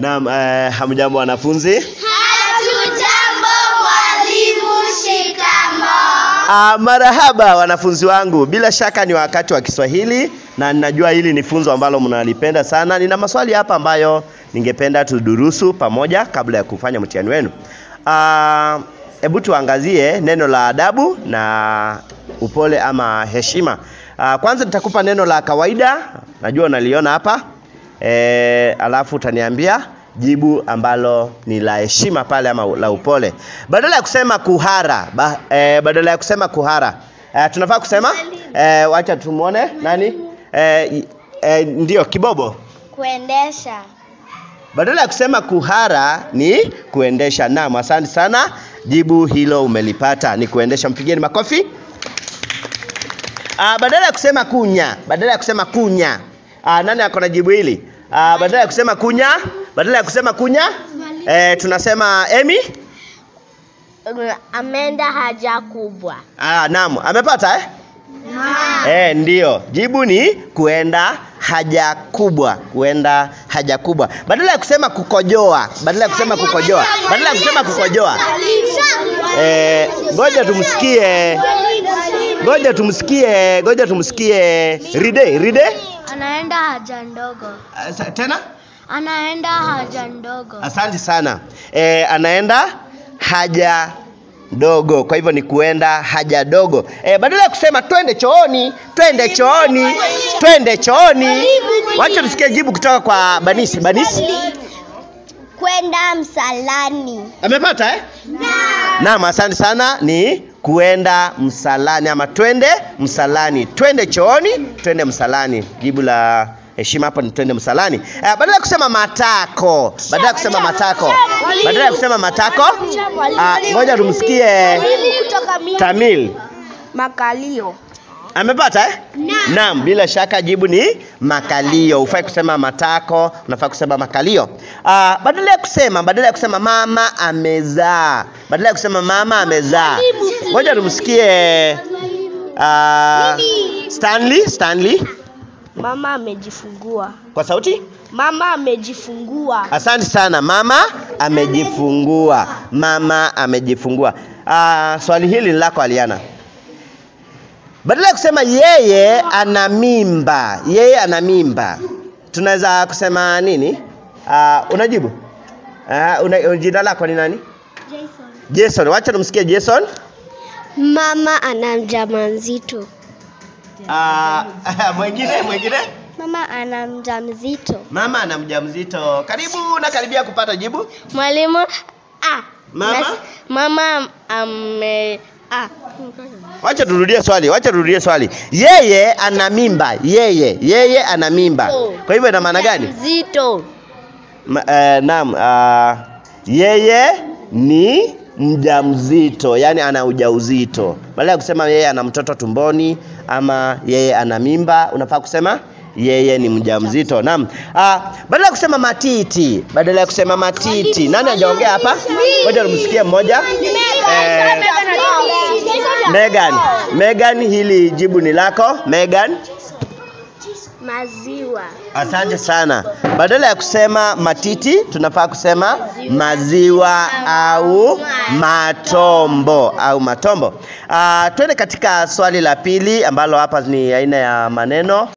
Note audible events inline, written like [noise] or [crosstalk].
Naam, uh, hamjambo wanafunzi? Hatujambo mwalimu, shikamo. Ah, marahaba wanafunzi wangu, bila shaka ni wakati wa Kiswahili na ninajua hili ni funzo ambalo mnalipenda sana. Nina maswali hapa ambayo ningependa tudurusu pamoja kabla ya kufanya mtihani wenu. Ah, hebu tuangazie neno la adabu na upole ama heshima. Uh, kwanza nitakupa neno la kawaida, najua unaliona hapa e, alafu utaniambia jibu ambalo ni la heshima pale ama la upole, badala ya kusema kuhara ba, e, badala ya kusema kuhara e, tunafaa kusema e, wacha tumwone nani e, e, ndio kibobo kuendesha badala ya kusema kuhara ni kuendesha. nam asante sana, jibu hilo umelipata, ni kuendesha. Mpigeni makofi. Aa, badala ya kusema kunya, badala ya kusema kunya. Aa, nani ako na jibu hili? Aa, ah, badala ya kusema kunya, badala ya kusema kunya eh, tunasema Emi ameenda haja kubwa. Ah, naam, amepata eh? Eh, ndio. Jibu ni kuenda haja kubwa, kuenda haja kubwa. Badala ya kusema kukojoa, badala ya kusema kukojoa, badala ya kusema kukojoa. Eh, ngoja tumsikie, ngoja tumsikie, ngoja tumsikie Ride, Ride. Anaenda haja ndogo. Asa, ah, tena? Anaenda haja ndogo. Asante sana. E, anaenda haja dogo. Kwa hivyo ni kuenda haja dogo. E, eh, badala ya kusema twende chooni, twende chooni, twende chooni. Wacha tusikie jibu kutoka kwa Banisi. Banisi, kwenda msalani. Amepata eh? Naam. Naam, asante sana. Ni kuenda msalani ama twende msalani, twende chooni, twende msalani. Jibu la heshima hapo ni twende msalani. Uh, badala ya kusema matako, badala ya kusema matako, badala ya kusema matako, ah, ngoja uh, tumsikie Tamil makalio amepata eh? Naam. Na, bila shaka jibu ni makalio. Ufai kusema matako, unafaa kusema makalio. Uh, badala ya kusema, badala ya kusema mama amezaa badala ya kusema mama amezaa. Ngoja tumsikie uh, Stanley, Stanley. Mama amejifungua. Kwa sauti? Mama amejifungua. Asante sana. Mama amejifungua. Mama amejifungua. Uh, swali hili lako Aliana. Badala ya kusema yeye ana mimba, yeye ana mimba, tunaweza kusema nini? Uh, unajibu? Uh, una, jina lako ni nani? Jason. Jason, wacha tumsikie Jason. Mama ana mjamzito. Ah, [laughs] mwingine mwingine. Mama ana mjamzito. Mama ana mjamzito. Karibu na karibia kupata jibu. Mwalimu ah. Mama? Mas, mama ame ah. Wacha turudie swali, wacha turudie swali. Yeye ana mimba, yeye, yeye ana mimba. Kwa hivyo ina maana gani? Mzito. Ma, eh, naam, ah, yeye ni mjamzito, yani ana ujauzito. Badala ya kusema yeye ana mtoto tumboni ama yeye ana mimba, unafaa kusema yeye ni mjamzito. Naam. Ah, badala ya kusema matiti, badala ya kusema matiti. Nani hajaongea hapa? Ngoja nimsikie mmoja. Eh, Megan, Megan, hili jibu ni lako. Megan maziwa. Asante sana. Badala ya kusema matiti, tunafaa kusema maziwa, maziwa au matombo au matombo. Uh, twende katika swali la pili ambalo hapa ni aina ya maneno